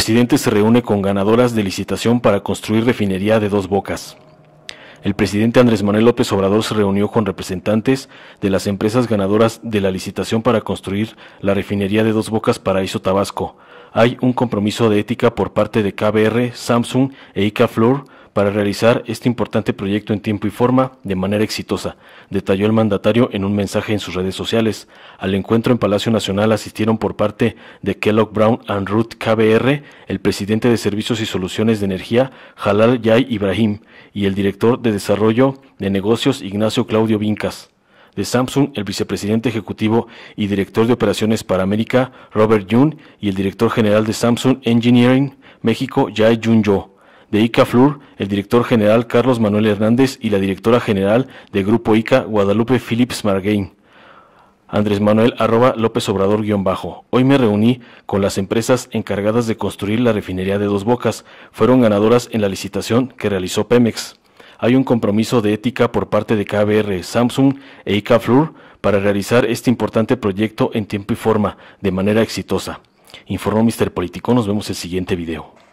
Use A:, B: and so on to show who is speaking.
A: presidente se reúne con ganadoras de licitación para construir refinería de dos bocas. El presidente Andrés Manuel López Obrador se reunió con representantes de las empresas ganadoras de la licitación para construir la refinería de dos bocas Paraíso Tabasco. Hay un compromiso de ética por parte de KBR, Samsung e Ica para realizar este importante proyecto en tiempo y forma de manera exitosa, detalló el mandatario en un mensaje en sus redes sociales. Al encuentro en Palacio Nacional asistieron por parte de Kellogg Brown and Root KBR el presidente de Servicios y Soluciones de Energía, Jalal Yai Ibrahim, y el director de Desarrollo de Negocios, Ignacio Claudio Vincas. De Samsung, el vicepresidente ejecutivo y director de operaciones para América, Robert Yun, y el director general de Samsung Engineering, México, Jai Jun Yo de ICA el director general Carlos Manuel Hernández y la directora general del Grupo ICA Guadalupe Phillips Margain. Andrés Manuel arroba López Obrador bajo. Hoy me reuní con las empresas encargadas de construir la refinería de Dos Bocas. Fueron ganadoras en la licitación que realizó Pemex. Hay un compromiso de ética por parte de KBR, Samsung e ICA para realizar este importante proyecto en tiempo y forma, de manera exitosa. Informó Mr. Político. Nos vemos en el siguiente video.